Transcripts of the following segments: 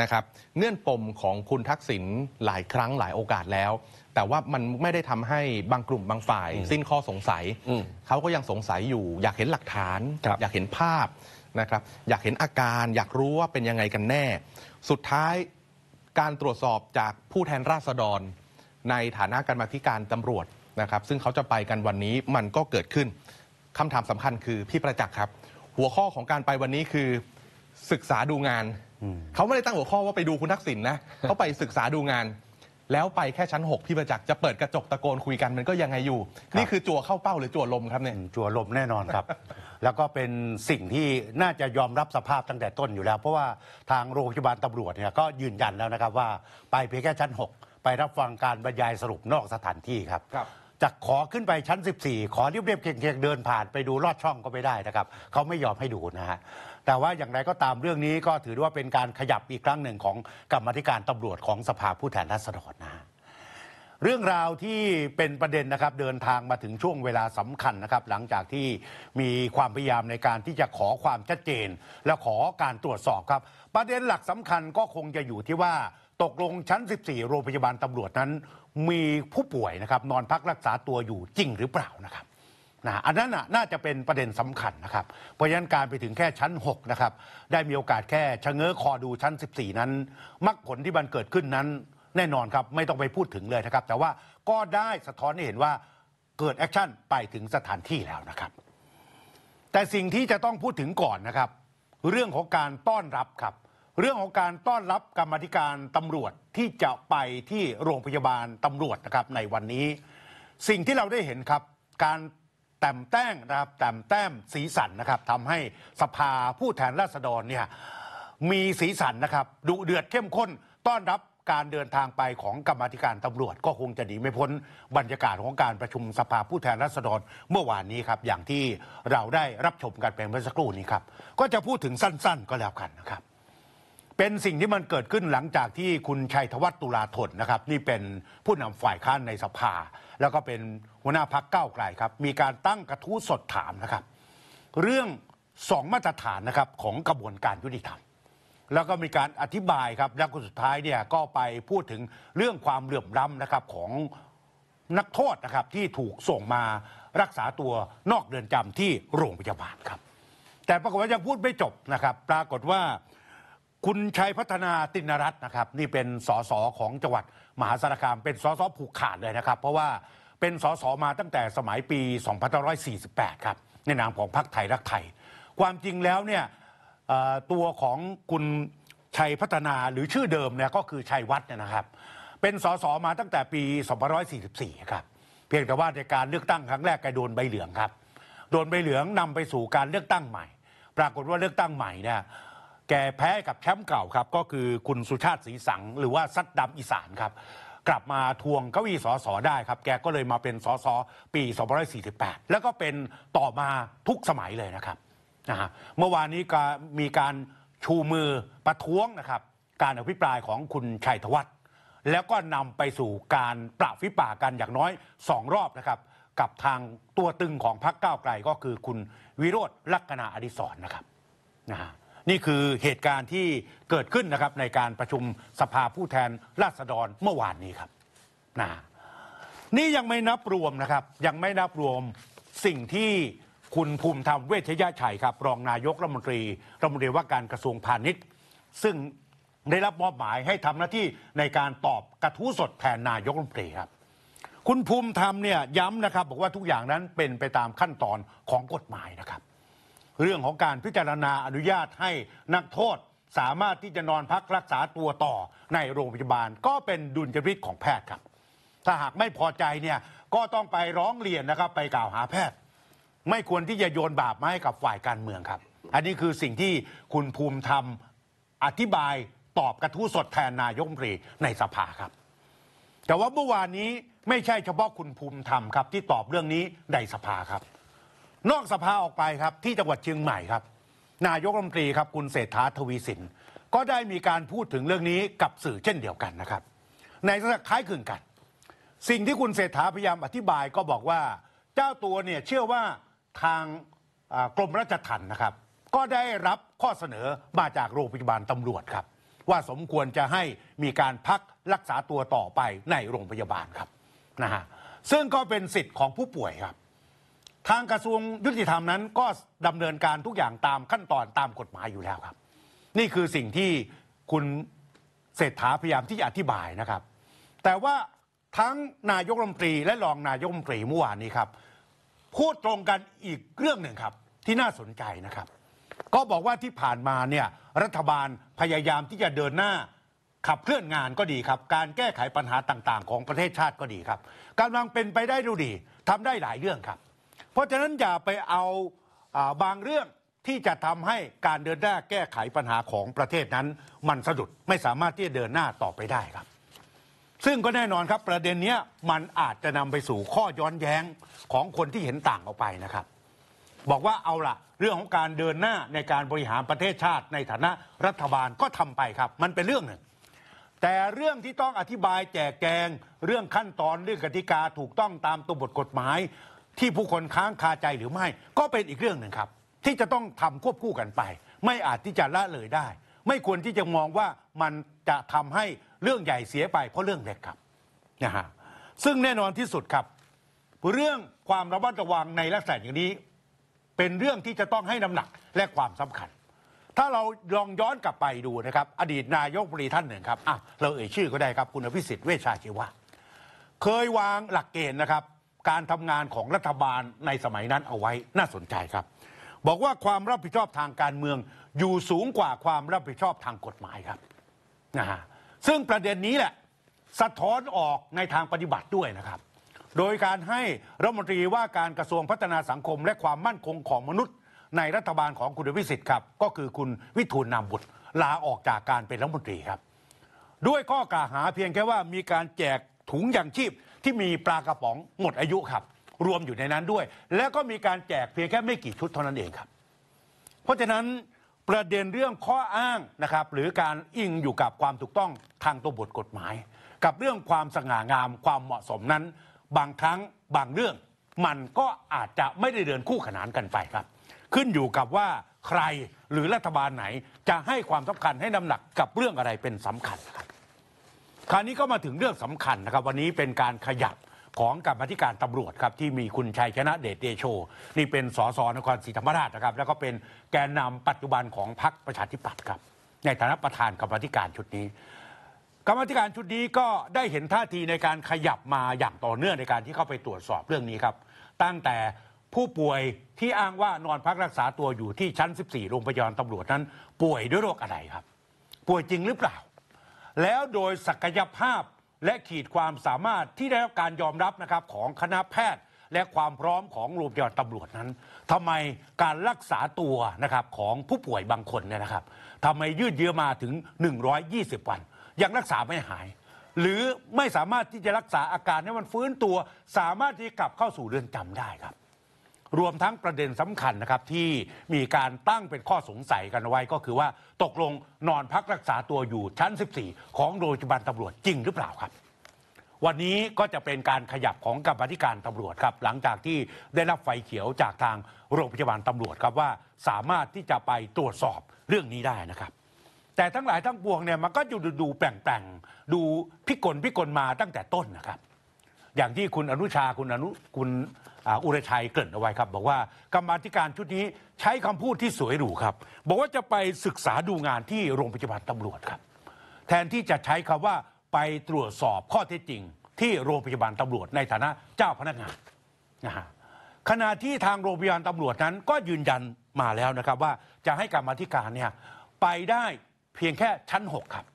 นะครับเงื่อนปมของคุณทักษิณหลายครั้งหลายโอกาสแล้ว แต่ว่ามันไม่ได้ทำให้บางกลุ่มบางฝ่ายสิ้นข้อสงสัย เขาก็ยังสงสัยอยู่ อยากเห็นหลักฐาน อยากเห็นภาพนะครับอยากเห็นอาการ อยากรู้ว่าเป็นยังไงกันแน่ สุดท้ายการตรวจสอบจากผู้แทนราษฎร ในฐานะการมธิการตำรวจนะครับ ซึ่งเขาจะไปกันวันนี้มันก็เกิดขึ้นคำถามสำคัญคือพี่ประจักษ์ครับ หัวข้อของการไปวันนี้คือศึกษาดูงานเขาไม่ได้ตั้งหัวข้อว่าไปดูคุณทักษิณนะ เขาไปศึกษาดูงาน แล้วไปแค่ชั้น6พี่ประจักษ์จะเปิดกระจกตะโกนคุยกันมันก็ยังไงอยู่ นี่คือจั่วเข้าเป้าหรือจั่วลมครับเนี่ย จั่วลมแน่นอนครับ แล้วก็เป็นสิ่งที่น่าจะยอมรับสภาพตั้งแต่ต้นอยู่แล้ว เพราะว่าทางโรงพยาบาลตำรวจเนี่ยก็ยืนยันแล้วนะครับ ว่าไปเพียงแค่ชั้น 6 ไปรับฟังการบรรยายสรุปนอกสถานที่ครับจะขอขึ้นไปชั้น 14 ขอเรียบๆเคียงๆเดินผ่านไปดูลอดช่องก็ไม่ได้นะครับ เขาไม่ยอมให้ดูนะฮะแต่ว่าอย่างไรก็ตามเรื่องนี้ก็ถือว่าเป็นการขยับอีกครั้งหนึ่งของกรรมธิการตำรวจของสภาผู้แทนราษฎรนะฮะเรื่องราวที่เป็นประเด็นนะครับ เดินทางมาถึงช่วงเวลาสำคัญนะครับ หลังจากที่มีความพยายามในการที่จะขอความชัดเจน และขอการตรวจสอบครับประเด็นหลักสำคัญก็คงจะอยู่ที่ว่าตกลงชั้น 14 โรงพยาบาลตำรวจนั้นมีผู้ป่วยนะครับนอนพักรักษาตัวอยู่จริงหรือเปล่านะครับนะอันนั้นน่าจะเป็นประเด็นสำคัญนะครับเพราะฉะนั้นการไปถึงแค่ชั้น6นะครับได้มีโอกาสแค่ชะเง้อคอดูชั้น 14 นั้นมรรคผลที่มันเกิดขึ้นนั้น แน่นอนครับไม่ต้องไปพูดถึงเลยนะครับ แต่ว่าก็ได้สะท้อนให้เห็นว่าเกิดแอคชั่นไปถึงสถานที่แล้วนะครับ แต่สิ่งที่จะต้องพูดถึงก่อนนะครับ เรื่องของการต้อนรับครับเรื่องของการต้อนรับกรรมธิการตำรวจที่จะไปที่โรงพยาบาลตำรวจนะครับในวันนี้ สิ่งที่เราได้เห็นครับ การแต้มแต้งนะครับแต้มแต้มสีสันนะครับทำให้สภาผู้แทนราษฎรเนี่ยมีสีสันนะครับดุเดือดเข้มข้น ต้อนรับการเดินทางไปของกรรมธิการตำรวจ ก็คงจะหนีไม่พ้นบรรยากาศของการประชุมสภาผู้แทนราษฎรเมื่อวานนี้ครับ อย่างที่เราได้รับชมกันเป็นเมื่อสักครู่นี้ครับก็จะพูดถึงสั้น ๆ ก็แล้วกันนะครับเป็นสิ่งที่มันเกิดขึ้นหลังจากที่คุณชัยธวัฒน์ตุลาธนนะครับ นี่เป็นผู้นำฝ่ายค้านในสภา แล้วก็เป็นหัวหน้าพักเก้าไกลครับมีการตั้งกระทู้สดถามนะครับ เรื่องสองมาตรฐานนะครับของกระบวนการยุติธรรม แล้วก็มีการอธิบายครับแล้วก็สุดท้ายเนี่ยก็ไปพูดถึงเรื่องความเหลื่อมล้ำนะครับของนักโทษนะครับที่ถูกส่งมารักษาตัวนอกเรือนจำที่โรงพยาบาลครับแต่ปรากฏว่ายังพูดไม่จบนะครับ ปรากฏว่าคุณชัยพัฒนาตินรัตน์นะครับ นี่เป็นสสของจังหวัดมหาสารคามเป็นสสผูกขาดเลยนะครับ เพราะว่าเป็นสสมาตั้งแต่สมัยปี 2548 ครับในนามของพรรคไทยรักไทย ความจริงแล้วเนี่ยตัวของคุณชัยพัฒนาหรือชื่อเดิมเนี่ยก็คือชัยวัฒน์เนี่ยนะครับ เป็นสสมาตั้งแต่ปี 2544 ครับเพียงแต่ว่าในการเลือกตั้งครั้งแรกแกโดนใบเหลืองครับโดนใบเหลืองนำไปสู่การเลือกตั้งใหม่ ปรากฏว่าเลือกตั้งใหม่เนี่ยแกแพ้กับแชมป์เก่าครับก็คือคุณสุชาติศรีสังหรือว่าซัดดำอีสานครับกลับมาทวงเก้าอี้สอสอได้ครับ แกก็เลยมาเป็นสอสอปี2548 แล้วก็เป็นต่อมาทุกสมัยเลยนะครับนะฮะเมื่อวานนี้ก็มีการชูมือประท้วงนะครับ การอภิปรายของคุณชัยธวัฒน์แล้วก็นำไปสู่การปราบฟิปากันอย่างน้อยสองรอบนะครับ กับทางตัวตึงของพรรคก้าวไกลก็คือคุณวิโรธลักษณะอดิศรนะครับนะฮะนี่คือเหตุการณ์ที่เกิดขึ้นนะครับ ในการประชุมสภาผู้แทนราษฎรเมื่อวานนี้ครับนะนี่ยังไม่นับรวมนะครับ ยังไม่นับรวมสิ่งที่คุณภูมิธรรมเวชยชัยครับ รองนายกรัฐมนตรีรัฐมนตรีว่าการกระทรวงพาณิชย์ ซึ่งได้รับมอบหมายให้ทำหน้าที่ในการตอบกระทู้สดแทนนายกรัฐมนตรีครับ คุณภูมิธรรมเนี่ยย้ำนะครับ บอกว่าทุกอย่างนั้นเป็นไปตามขั้นตอนของกฎหมายนะครับเรื่องของการพิจารณาอนุญาตให้นักโทษสามารถที่จะนอนพักรักษาตัวต่อในโรงพยาบาล ก็เป็นดุลยพิษของแพทย์ครับ ถ้าหากไม่พอใจเนี่ยก็ต้องไปร้องเรียนนะครับ ไปกล่าวหาแพทย์ ไม่ควรที่จะโยนบาปมาให้กับฝ่ายการเมืองครับ อันนี้คือสิ่งที่คุณภูมิธรรม อธิบายตอบกระทู้สดแทนนายกรรีในสภาครับ แต่ว่าเมื่อวานนี้ไม่ใช่เฉพาะคุณภูมิธรรมครับ ที่ตอบเรื่องนี้ในสภาครับนอกสภาออกไปครับที่จังหวัดเชียงใหม่ครับนายกรัฐมนตรีครับคุณเศรษฐาทวีสินก็ได้มีการพูดถึงเรื่องนี้กับสื่อเช่นเดียวกันนะครับ ในสักณะคล้ายคลึงกัน สิ่งที่คุณเศรษฐาพยายามอธิบายก็บอกว่าเจ้าตัวเนี่ยเชื่อว่าทางกรมราชทัณฑ์นะครับก็ได้รับข้อเสนอมาจากโรงพยาบาลตำรวจครับ ว่าสมควรจะให้มีการพักรักษาตัวต่อไปในโรงพยาบาลครับนะฮะซึ่งก็เป็นสิทธิ์ของผู้ป่วยครับทางกระทรวงยุติธรรมนั้นก็ดำเนินการทุกอย่างตามขั้นตอนตามกฎหมายอยู่แล้วครับ นี่คือสิ่งที่คุณเศรษฐาพยายามที่จะอธิบายนะครับ แต่ว่าทั้งนายกรัฐมนตรีและรองนายกรัฐมนตรีเมื่อวานนี้ครับพูดตรงกันอีกเรื่องหนึ่งครับ ที่น่าสนใจนะครับ ก็บอกว่าที่ผ่านมาเนี่ยรัฐบาลพยายามที่จะเดินหน้าขับเคลื่อนงานก็ดีครับ การแก้ไขปัญหาต่างๆ ของประเทศชาติก็ดีครับกาลังเป็นไปได้ดูดีทำได้หลายเรื่องครับเพราะฉะนั้นอย่าไปเอาอบางเรื่องที่จะทำให้การเดินหน้าแก้ไขปัญหาของประเทศนั้น มันสะดุดไม่สามารถที่จะเดินหน้าต่อไปได้ครับ ซึ่งก็แน่นอนครับประเด็นนี้มันอาจจะนำไปสู่ข้อย้อนแย้งของคนที่เห็นต่างออกไปนะครับ บอกว่าเอาละเรื่องของการเดินหน้าในการบริหารประเทศชาติ ในฐานะรัฐบาลก็ทำไปครับ มันเป็นเรื่องหนึ่งแต่เรื่องที่ต้องอธิบายแจกแจงเรื่องขั้นตอนเรื่องกติกาถูกต้องตามตัวบทกฎหมายที่ผู้คนค้างคาใจหรือไม่ ก็เป็นอีกเรื่องหนึ่งครับ ที่จะต้องทำควบคู่กันไป ไม่อาจที่จะละเลยได้ ไม่ควรที่จะมองว่ามันจะทำให้เรื่องใหญ่เสียไปเพราะเรื่องเล็กครับนะฮะ ซึ่งแน่นอนที่สุดครับเรื่องความระมัดระวังในลักษณะอย่างนี้ เป็นเรื่องที่จะต้องให้น้ำหนักและความสำคัญ ถ้าเราลองย้อนกลับไปดูนะครับ อดีตนายกบรีท่านหนึ่งครับอ่ะเราเอ่ยชื่อก็ได้ครับ คุณพิสิทธิ์เวชชาชีวะเคยวางหลักเกณฑ์นะครับการทำงานของรัฐบาลในสมัยนั้นเอาไว้น่าสนใจครับ บอกว่าความรับผิดชอบทางการเมืองอยู่สูงกว่าความรับผิดชอบทางกฎหมายครับนะฮะซึ่งประเด็นนี้แหละสะท้อนออกในทางปฏิบัติด้วยนะครับ โดยการให้รัฐมนตรีว่าการกระทรวงพัฒนาสังคม และความมั่นคงของมนุษย์ ในรัฐบาลของคุณวิสิทธิ์ครับก็คือคุณวิทูลนามบุตรลาออกจากการเป็นรัฐมนตรีครับ ด้วยข้อกล่าวหาเพียงแค่ว่ามีการแจกถุงยางชีพที่มีปลากระป๋องหมดอายุครับรวมอยู่ในนั้นด้วย แล้วก็มีการแจกเพียงแค่ไม่กี่ชุดเท่านั้นเองครับเพราะฉะนั้นประเด็นเรื่องข้ออ้างนะครับ หรือการอิงอยู่กับความถูกต้องทางตัวบทกฎหมาย กับเรื่องความสง่างามความเหมาะสมนั้น บางครั้งบางเรื่องมันก็อาจจะไม่ได้เดินคู่ขนานกันไปครับ ขึ้นอยู่กับว่าใครหรือรัฐบาลไหนจะให้ความสำคัญให้น้ำหนักกับเรื่องอะไรเป็นสำคัญครับคราวนี้ก็มาถึงเรื่องสำคัญนะครับ วันนี้เป็นการขยับของกรรมธิการตำรวจครับที่มีคุณชัยชนะเดชเดโชนี่เป็นสสนครศรีธรรมราชนะครับ แล้วก็เป็นแกนนำปัจจุบันของพรรคประชาธิปัตย์ครับ ในฐานะประธานกรรมธิการชุดนี้กรรมธิการชุดนี้ก็ได้เห็นท่าทีในการขยับมาอย่างต่อเนื่องในการที่เข้าไปตรวจสอบเรื่องนี้ครับ ตั้งแต่ผู้ป่วยที่อ้างว่านอนพักรักษาตัวอยู่ที่ชั้น 14 โรงพยาบาลตำรวจนั้นป่วยด้วยโรคอะไรครับป่วยจริงหรือเปล่าแล้วโดยศักยภาพและขีดความสามารถที่ได้รับการยอมรับนะครับ ของคณะแพทย์ และความพร้อมของโรงพยาบาลตำรวจนั้นทำไมการรักษาตัวนะครับของผู้ป่วยบางคนเนี่ยนะครับทำไมยืดเยื้อมาถึง 120 วัน ยังรักษาไม่หาย หรือไม่สามารถที่จะรักษาอาการให้มันฟื้นตัวสามารถที่กลับเข้าสู่เรือนจำได้ครับรวมทั้งประเด็นสำคัญนะครับ ที่มีการตั้งเป็นข้อสงสัยกันไว้ ก็คือว่าตกลงนอนพักรักษาตัวอยู่ชั้น 14 ของโรงพยาบาลตำรวจจริงหรือเปล่าครับ วันนี้ก็จะเป็นการขยับของกรรมธิการตำรวจครับหลังจากที่ได้รับไฟเขียวจากทางโรงพยาบาลตำรวจครับว่าสามารถที่จะไปตรวจสอบเรื่องนี้ได้นะครับ แต่ทั้งหลายทั้งปวงเนี่ยมันก็อยู่ดูแปลงๆดูพิกลพิกลมาตั้งแต่ต้นนะครับ อย่างที่คุณอนุชาคุณอนุคุณอุไรชัยเกริ่นเอาไว้ครับ บอกว่ากรรมธิการชุดนี้ใช้คำพูดที่สวยหรูครับ บอกว่าจะไปศึกษาดูงานที่โรงพยาบาลตำรวจครับ แทนที่จะใช้คำว่าไปตรวจสอบข้อเท็จจริง ที่โรงพยาบาลตำรวจในฐานะเจ้าพนักงานนะฮะขณะที่ทางโรงพยาบาลตำรวจนั้นก็ยืนยันมาแล้วนะครับ ว่าจะให้กรรมธิการเนี่ยไปได้เพียงแค่ชั้น 6 ครับ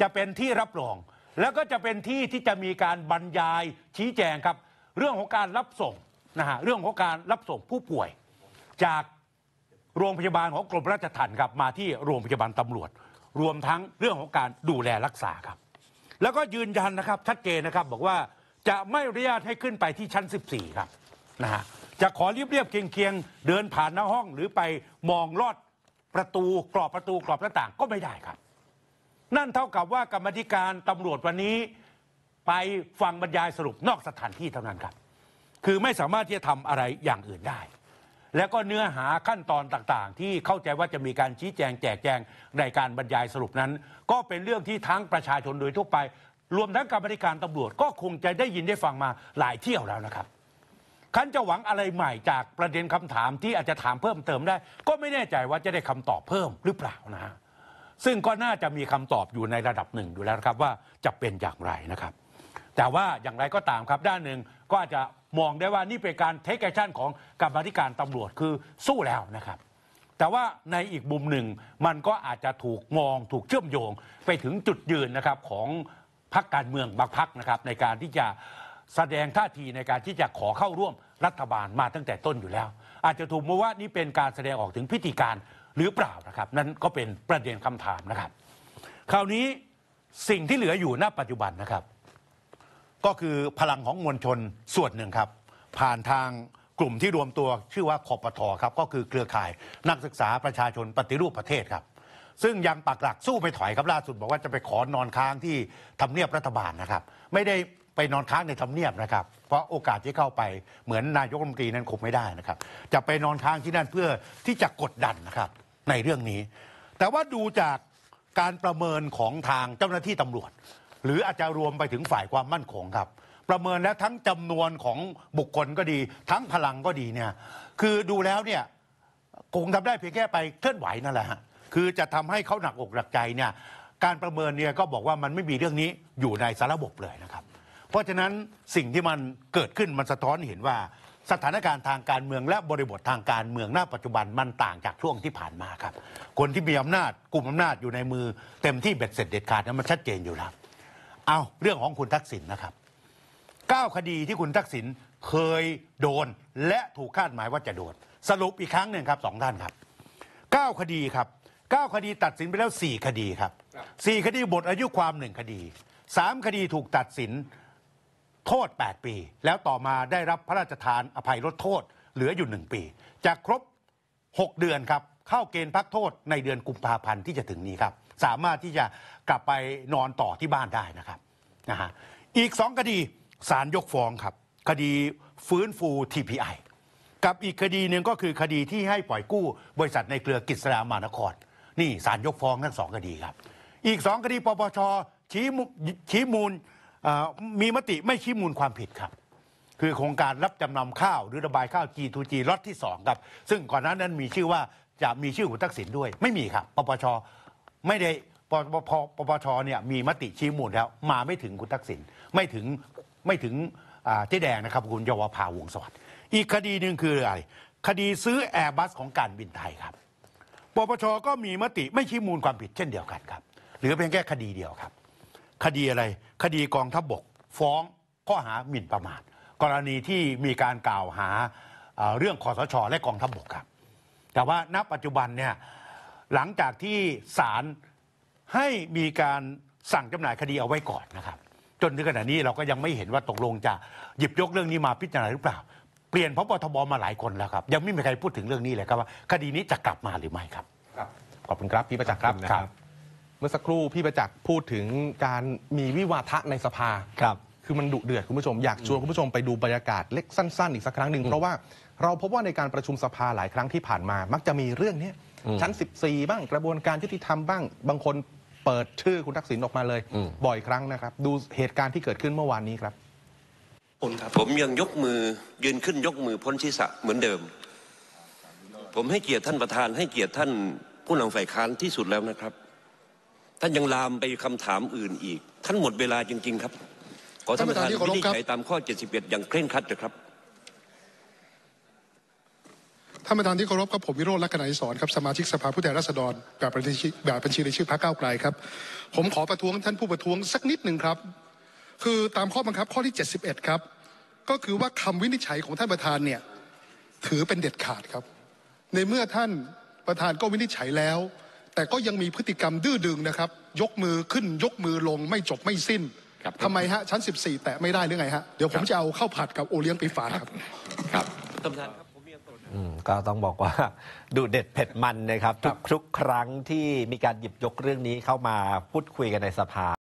จะเป็นที่รับรอง แล้วก็จะเป็นที่ที่จะมีการบรรยายชี้แจงครับ เรื่องของการรับส่งนะฮะเรื่องของการรับส่งผู้ป่วย จากโรงพยาบาลของกรมราชทัณฑ์ครับมาที่โรงพยาบาลตำรวจ รวมทั้งเรื่องของการดูแลรักษาครับ แล้วก็ยืนยันนะครับชัดเจนนะครับบอกว่าจะไม่อนุญาตให้ขึ้นไปที่ชั้น 14ครับนะฮะจะขอเรียบเรียบเคียงเคียง เดินผ่านหน้าห้อง หรือไปมองลอดประตูกรอบประตูกรอบหน้าต่างก็ไม่ได้ครับ นั่นเท่ากับว่ากรรมธิการตำรวจวันนี้ ไปฟังบรรยายสรุปนอกสถานที่เท่านั้นครับคือไม่สามารถที่จะทำอะไรอย่างอื่นได้ แล้วก็เนื้อหาขั้นตอนต่างๆ ที่เข้าใจว่าจะมีการชี้แจงแจกแจงในการบรรยายสรุปนั้น ก็เป็นเรื่องที่ทั้งประชาชนโดยทั่วไป รวมทั้งการบริการตำรวจก็คงจะได้ยินได้ฟังมาหลายเที่ยวแล้วนะครับคันจะหวังอะไรใหม่ จากประเด็นคำถามที่อาจจะถามเพิ่มเติมได้ ก็ไม่แน่ใจว่าจะได้คำตอบเพิ่มหรือเปล่านะซึ่งก็น่าจะมีคำตอบอยู่ในระดับหนึ่งอยู่แล้วครับว่าจะเป็นอย่างไรนะครับ แต่ว่าอย่างไรก็ตามครับ ด้านหนึ่งก็อาจจะมองได้ว่านี่เป็นการเทคแอคชั่นของกรรมธิการตำรวจคือสู้แล้วนะครับ แต่ว่าในอีกมุมหนึ่งมันก็อาจจะถูกมองถูกเชื่อมโยงไปถึงจุดยืนนะครับของพรรคการเมืองบางพรรคนะครับในการที่จะแสดงท่าทีในการที่จะขอเข้าร่วมรัฐบาลมาตั้งแต่ต้นอยู่แล้ว อาจจะถูกมองว่านี่เป็นการแสดงออกถึงพิธีการหรือเปล่านะครับ นั่นก็เป็นประเด็นคำถามนะครับ คราวนี้สิ่งที่เหลืออยู่ณปัจจุบันนะครับก็คือพลังของมวลชนส่วนหนึ่งครับ ผ่านทางกลุ่มที่รวมตัวชื่อว่าคอปทอครับก็คือเครือข่ายนักศึกษาประชาชนปฏิรูปประเทศครับ ซึ่งยังปักหลักสู้ไปถอยครับล่าสุดบอกว่าจะไปขอนอนค้างที่ทำเนียบรัฐบาลนะครับ ไม่ได้ไปนอนค้างในทำเนียบนะครับ เพราะโอกาสที่เข้าไปเหมือนนายกรัฐมนตรีนั้นคงไม่ได้นะครับจะไปนอนค้างที่นั่นเพื่อที่จะกดดันนะครับในเรื่องนี้ แต่ว่าดูจากการประเมินของทางเจ้าหน้าที่ตำรวจหรืออาจจะรวมไปถึงฝ่ายความมั่นคงครับ ประเมินแล้วทั้งจำนวนของบุคคลก็ดี ทั้งพลังก็ดีเนี่ยคือดูแล้วเนี่ยคงทำได้เพียงแค่ไปเคลื่อนไหวนั่นแหละฮะคือจะทำให้เขาหนักอกหนักใจเนี่ยการประเมินเนี่ยก็บอกว่ามันไม่มีเรื่องนี้อยู่ในสารบบเลยนะครับ เพราะฉะนั้นสิ่งที่มันเกิดขึ้นมันสะท้อนเห็นว่าสถานการณ์ทางการเมืองและบริบททางการเมืองหน้าปัจจุบันมันต่างจากช่วงที่ผ่านมาครับคนที่มีอำนาจกลุ่มอำนาจอยู่ในมือเต็มที่เบ็ดเสร็จเด็ดขาดนั้นมันชัดเจนอยู่แล้วเอาเรื่องของคุณทักษิณนะครับ 9 คดีที่คุณทักษิณเคยโดนและถูกคาดหมายว่าจะโดนสรุปอีกครั้งหนึ่งครับสองท่านครับ 9 คดีครับ 9 คดีตัดสินไปแล้ว 4 คดีครับ 4 คดีบทอายุความหนึ่งคดี 3 คดีถูกตัดสินโทษ 8 ปี แล้วต่อมาได้รับพระราชทานอภัยลดโทษเหลืออยู่ 1 ปีจะครบ 6 เดือนครับเข้าเกณฑ์พักโทษในเดือนกุมภาพันธ์ที่จะถึงนี้ครับสามารถที่จะกลับไปนอนต่อที่บ้านได้นะครับนะฮะอีก2คดีศาลยกฟ้องครับคดีฟื้นฟู TPI กับอีกคดีหนึ่งก็คือคดีที่ให้ปล่อยกู้บริษัทในเครือกิจสรามานคร นี่ศาลยกฟ้องทั้งสองคดีครับอีกสองคดีปปชชี้ชี้มูลมีมติไม่ชี้มูลความผิดครับ คือโครงการรับจำนำข้าวหรือระบายข้าว G2G ล็อตที่2ครับซึ่งก่อนหน้านั้นมีชื่อว่าจะมีชื่อหุ้นทักษิณด้วยไม่มีครับปปชไม่ได้ปปปปปช เนี่ย มีมติชี้มูลแล้ว มาไม่ถึงคุณทักษิณ ไม่ถึง ไม่ถึงเจ๊แดงนะครับคุณยวภาวงสวัสดิ์อีกคดีหนึ่งคืออะไร คดีซื้อแอร์บัสของการบินไทยครับ ปปช ก็มีมติไม่ชี้มูลความผิดเช่นเดียวกันครับหรือเพียงแค่คดีเดียวครับ คดีอะไร คดีกองทัพบบกฟ้องข้อหาหมิ่นประมาท กรณีที่มีการกล่าวหาเรื่องคอสช และกองทัพบบกครับ แต่ว่าณปัจจุบันเนี่ยหลังจากที่ศาลให้มีการสั่งจำหน่ายคดีเอาไว้ก่อนนะครับ จนถึงขณะนี้เราก็ยังไม่เห็นว่าตกลงจะหยิบยกเรื่องนี้มาพิจารณาหรือเปล่า เปลี่ยนพบทบมาหลายคนแล้วครับ ยังไม่มีใครพูดถึงเรื่องนี้เลยครับว่าคดีนี้จะกลับมาหรือไม่ครับขอบคุณครับพี่ประจักษ์ครับครับ เมื่อสักครู่พี่ประจักษ์พูดถึงการมีวิวาทะในสภาครับคือมันดุเดือดคุณผู้ชมอยากชวนคุณผู้ชมไปดูบรรยากาศ เล็กสั้นๆ อีกสักครั้งหนึ่งเพราะว่า เราพบว่าในการประชุมสภาหลายครั้งที่ผ่านมา มักจะมีเรื่องนี้ชั้น 14 บ้าง กระบวนการยุติธรรมบ้าง บางคนเปิดชื่อคุณทักษิณออกมาเลย บ่อยครั้งนะครับ ดูเหตุการณ์ที่เกิดขึ้นเมื่อวานนี้ครับ ผมยังยกมือยืนขึ้นยกมือพ้นศีสะเหมือนเดิม ผมให้เกียรติท่านประธานให้เกียรติท่านผู้นำฝ่ายค้านที่สุดแล้วนะครับ ท่านยังลามไปคำถามอื่นอีก ท่านหมดเวลาจริง ๆ ครับ ขอท่านประธานวินิจฉัยตามข้อ 71 อย่างเคร่งครัดนะครับท่านประธานที่เคารพกับผมวิโรจน์ลักษณะอิศรครับสมาชิกสภาผู้แทนราษฎรแบบบัญชีแบบบัญชีรายชื่อพรรคก้าวไกลครับผมขอประท้วงท่านผู้ประท้วงสักนิดหนึ่งครับคือตามข้อบังคับ ข้อที่71ครับก็คือว่าคำวินิจฉัยของท่านประธานเนี่ยถือเป็นเด็ดขาดครับ ในเมื่อท่านประธานก็วินิจฉัยแล้ว แต่ก็ยังมีพฤติกรรมดื้อดึงนะครับยกมือขึ้นยกมือลงไม่จบไม่สิ้นทำไมฮะชั้น 14 แตะไม่ได้หรือไงฮะเดี๋ยวผมจะเอาเข้าผัดกับโอเลี้ยงปีฝาครับครับท่านประธานครับก็ต้องบอกว่าดูเด็ดเผ็ดมันนะครับ ทุกครั้งที่มีการหยิบยกเรื่องนี้เข้ามาพูดคุยกันในสภา